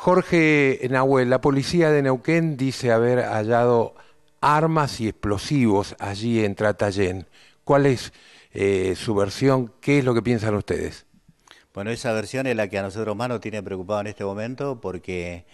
Jorge Nahuel, la policía de Neuquén dice haber hallado armas y explosivos allí en Tratayén. ¿Cuál es eh, su versión? ¿Qué es lo que piensan ustedes? Bueno, esa versión es la que a nosotros más nos tiene preocupado en este momento porque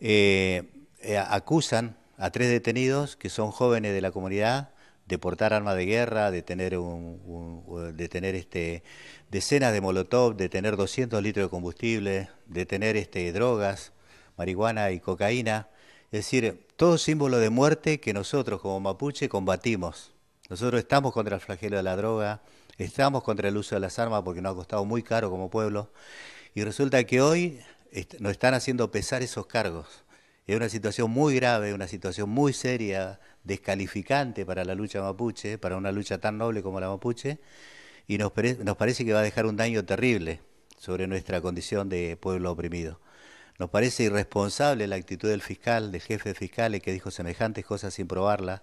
eh, eh, acusan a tres detenidos que son jóvenes de la comunidad de portar armas de guerra, de tener, un, de tener este, decenas de molotov, de tener 200 litros de combustible, de tener este, drogas, marihuana y cocaína. Es decir, todo símbolo de muerte que nosotros como mapuche combatimos. Nosotros estamos contra el flagelo de la droga, estamos contra el uso de las armas porque nos ha costado muy caro como pueblo. Y resulta que hoy nos están haciendo pesar esos cargos. Es una situación muy grave, una situación muy seria descalificante para la lucha mapuche, para una lucha tan noble como la mapuche, y nos, parece que va a dejar un daño terrible sobre nuestra condición de pueblo oprimido. Nos parece irresponsable la actitud del fiscal, del jefe fiscal, fiscales, que dijo semejantes cosas sin probarla.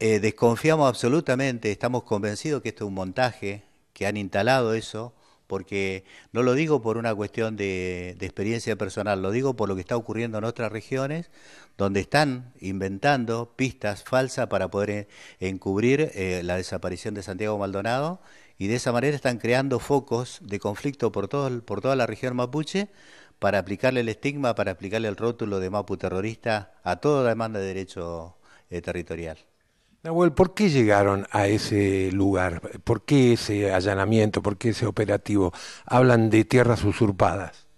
Eh, desconfiamos absolutamente, estamos convencidos que esto es un montaje, que han instalado eso porque no lo digo por una cuestión de, experiencia personal, lo digo por lo que está ocurriendo en otras regiones donde están inventando pistas falsas para poder e, encubrir eh, la desaparición de Santiago Maldonado y de esa manera están creando focos de conflicto por, por toda la región mapuche para aplicarle el estigma, para aplicarle el rótulo de mapu terrorista a toda la demanda de derecho eh, territorial. Nahuel, ¿por qué llegaron a ese lugar? ¿Por qué ese allanamiento? ¿Por qué ese operativo? Hablan de tierras usurpadas.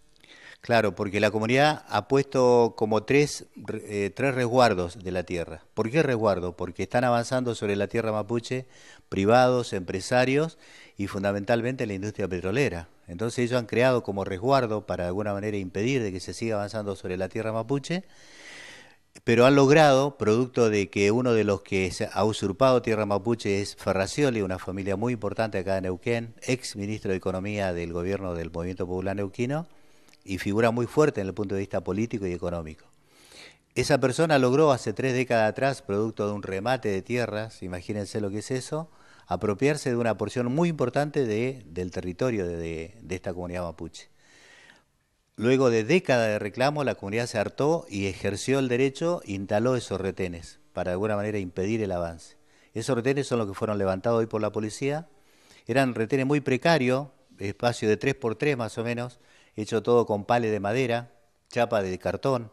Claro, porque la comunidad ha puesto como tres, eh, tres resguardos de la tierra. ¿Por qué resguardo? Porque están avanzando sobre la tierra mapuche privados, empresarios y fundamentalmente la industria petrolera. Entonces ellos han creado como resguardo para de alguna manera impedir de que se siga avanzando sobre la tierra mapuche pero ha logrado, producto de que uno de los que ha usurpado tierra mapuche es Ferracioli, una familia muy importante acá en Neuquén, ex ministro de Economía del gobierno del Movimiento Popular Neuquino y figura muy fuerte en el punto de vista político y económico. Esa persona logró hace tres décadas atrás, producto de un remate de tierras, imagínense lo que es eso, apropiarse de una porción muy importante del territorio de esta comunidad mapuche. Luego de décadas de reclamo, la comunidad se hartó y ejerció el derecho, instaló esos retenes para de alguna manera impedir el avance. Esos retenes son los que fueron levantados hoy por la policía. Eran retenes muy precarios, espacio de 3x3 más o menos, hecho todo con pales de madera, chapa de cartón.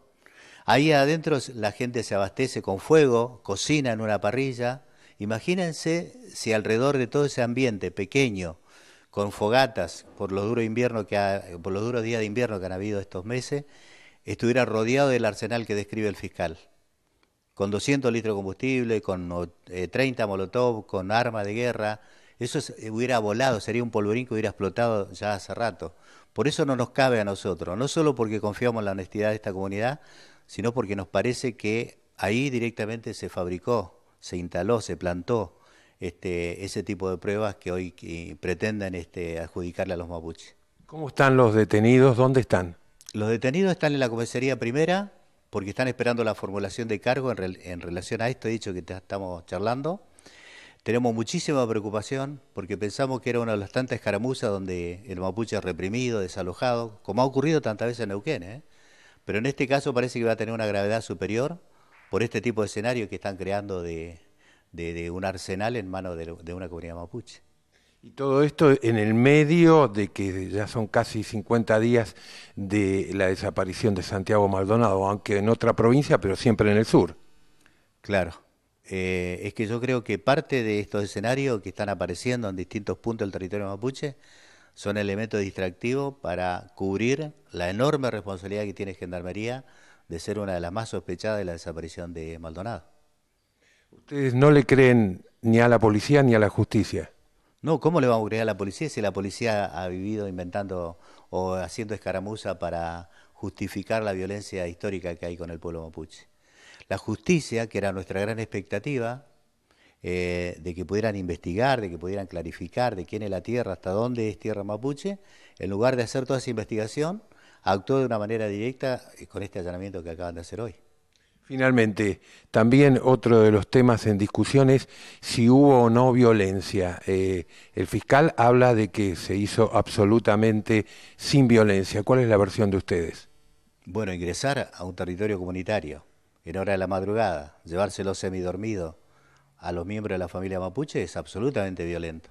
Ahí adentro la gente se abastece con fuego, cocina en una parrilla. Imagínense si alrededor de todo ese ambiente pequeño, con fogatas por los duros inviernos que por los duros días de invierno que han habido estos meses, estuviera rodeado del arsenal que describe el fiscal, con 200 litros de combustible, con 30 eh, molotov, con armas de guerra, eso eh, hubiera volado, sería un polvorín que hubiera explotado ya hace rato. Por eso no nos cabe a nosotros, no solo porque confiamos en la honestidad de esta comunidad, sino porque nos parece que ahí directamente se fabricó, se instaló, se plantó este, ese tipo de pruebas que hoy pretenden este, adjudicarle a los mapuches. ¿Cómo están los detenidos? ¿Dónde están? Los detenidos están en la comisaría primera porque están esperando la formulación de cargo en, relación a esto dicho que estamos charlando. Tenemos muchísima preocupación porque pensamos que era una de las tantas escaramuzas donde el mapuche es reprimido, desalojado, como ha ocurrido tantas veces en Neuquén. ¿eh? Pero en este caso parece que va a tener una gravedad superior por este tipo de escenario que están creando de, de, un arsenal en manos de, una comunidad mapuche. Y todo esto en el medio de que ya son casi 50 días de la desaparición de Santiago Maldonado, aunque en otra provincia, pero siempre en el sur. Claro. Eh, es que yo creo que parte de estos escenarios que están apareciendo en distintos puntos del territorio mapuche son elementos distractivos para cubrir la enorme responsabilidad que tiene Gendarmería de ser una de las más sospechadas de la desaparición de Maldonado. Ustedes no le creen ni a la policía ni a la justicia. No, ¿cómo le vamos a creer a la policía si la policía ha vivido inventando o haciendo escaramuza para justificar la violencia histórica que hay con el pueblo mapuche? La justicia, que era nuestra gran expectativa, eh, de que pudieran investigar, de que pudieran clarificar de quién es la tierra, hasta dónde es tierra mapuche, en lugar de hacer toda esa investigación, actuó de una manera directa eh, con este allanamiento que acaban de hacer hoy. Finalmente, también otro de los temas en discusión es si hubo o no violencia. Eh, el fiscal habla de que se hizo absolutamente sin violencia. ¿Cuál es la versión de ustedes? Bueno, ingresar a un territorio comunitario en hora de la madrugada, llevárselo semidormido a los miembros de la familia mapuche es absolutamente violento.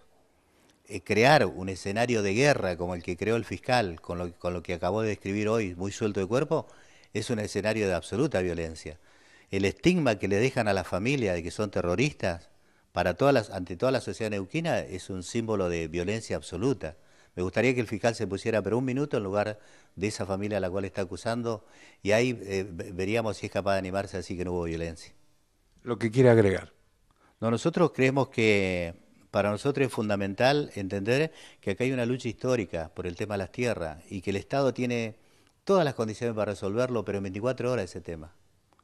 Eh, crear un escenario de guerra como el que creó el fiscal, con lo, con lo que acabó de describir hoy, muy suelto de cuerpo, es un escenario de absoluta violencia. El estigma que le dejan a la familia de que son terroristas, para todas ante toda la sociedad neuquina, es un símbolo de violencia absoluta. Me gustaría que el fiscal se pusiera pero un minuto en lugar de esa familia a la cual está acusando y ahí eh, veríamos si es capaz de animarse así que no hubo violencia. Lo que quiere agregar. No, nosotros creemos que para nosotros es fundamental entender que acá hay una lucha histórica por el tema de las tierras y que el Estado tiene todas las condiciones para resolverlo, pero en 24 horas ese tema.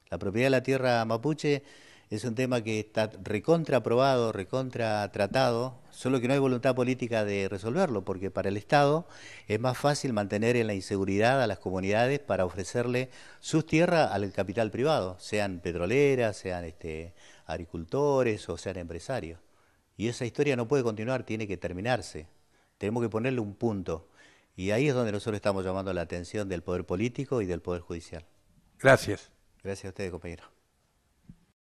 La propiedad de la tierra mapuche es un tema que está recontra aprobado, recontra tratado, solo que no hay voluntad política de resolverlo, porque para el Estado es más fácil mantener en la inseguridad a las comunidades para ofrecerle sus tierras al capital privado, sean petroleras, sean este, agricultores o sean empresarios. Y esa historia no puede continuar, tiene que terminarse. Tenemos que ponerle un punto. Y ahí es donde nosotros estamos llamando la atención del Poder Político y del Poder Judicial. Gracias. Gracias a ustedes, compañero.